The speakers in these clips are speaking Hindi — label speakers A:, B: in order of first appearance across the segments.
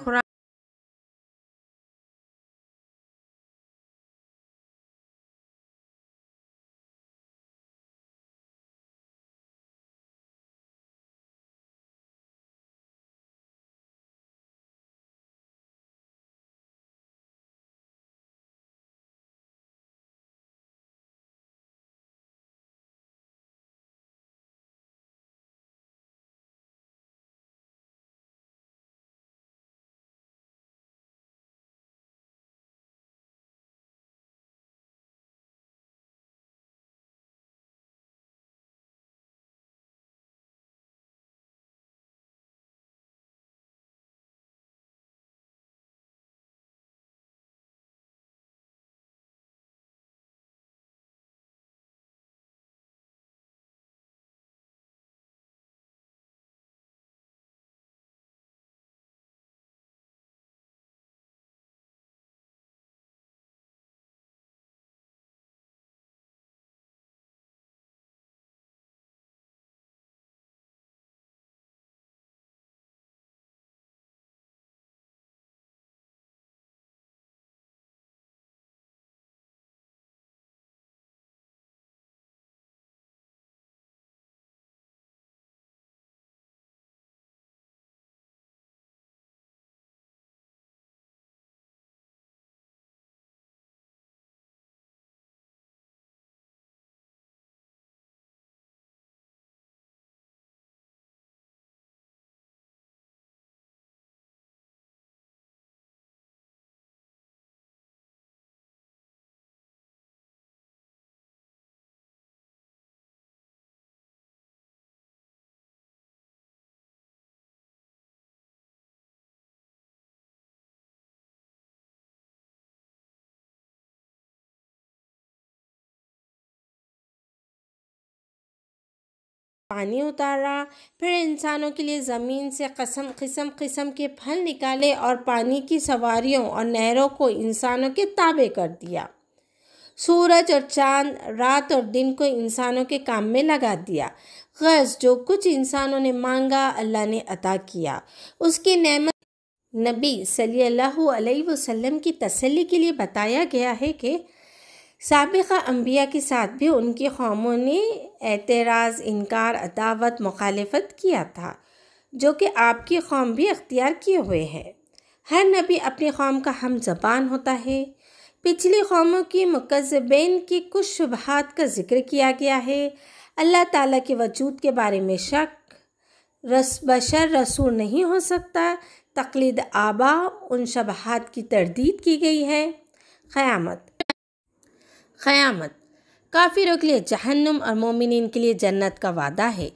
A: خوراک पानी उतारा फिर इंसानों के लिए ज़मीन से कसम किस्म किस्म के फल निकाले और पानी की सवारियों और नहरों को इंसानों के ताबे कर दिया सूरज और चांद रात और दिन को इंसानों के काम में लगा दिया गर्ज जो कुछ इंसानों ने मांगा अल्लाह ने अता किया उसकी नमत नबी सल्लल्लाहु अलैहि वसल्लम की तसल्ली के लिए बताया गया है कि सबक़ अम्बिया के साथ भी उनके कौमों ने एतराज़ इनकार अदावत मुखालफत किया था जो कि आपकी कौम भी अख्तियार किए हुए हैं हर नबी अपनी कौम का हम जबान होता है पिछली कौमों की मुकजबेन के कुछ शुबहत का जिक्र किया गया है अल्लाह ताला के वजूद के बारे में शक रस बशर रसूल नहीं हो सकता तकलीद आबा उन शबहत की तरदीद की गई है क़यामत क़यामत काफिरों के लिए जहन्नुम और मोमिन के लिए जन्नत का वादा है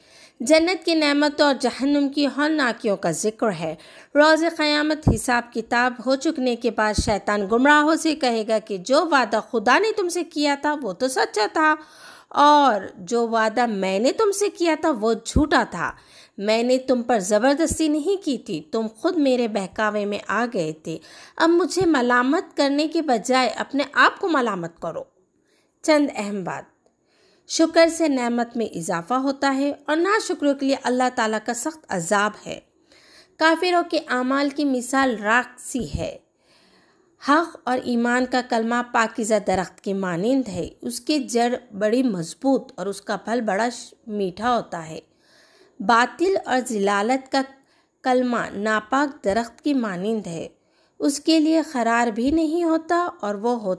A: जन्नत की नमत और जहन्नुम की हौलनाकियों का जिक्र है रोज़ क़यामत हिसाब किताब हो चुकने के बाद शैतान गुमराहों से कहेगा कि जो वादा खुदा ने तुमसे किया था वो तो सच्चा था और जो वादा मैंने तुमसे किया था वो झूठा था मैंने तुम पर ज़बरदस्ती नहीं की थी तुम खुद मेरे बहकावे में आ गए थे अब मुझे मलामत करने के बजाय अपने आप को मलामत करो चंद अहम बात शुक्र से नमत में इजाफा होता है और ना शुक्र के लिए अल्लाह ताला का सख्त अजाब है काफिरों के अमाल की मिसाल राख सी है हक और ईमान का कलमा पाकिज़ा दरख्त के मानंद है उसकी जड़ बड़ी मजबूत और उसका फल बड़ा मीठा होता है बातिल और जिलालत का कलमा नापाक दरख्त की मानंद है उसके लिए खरार भी नहीं होता और वो होता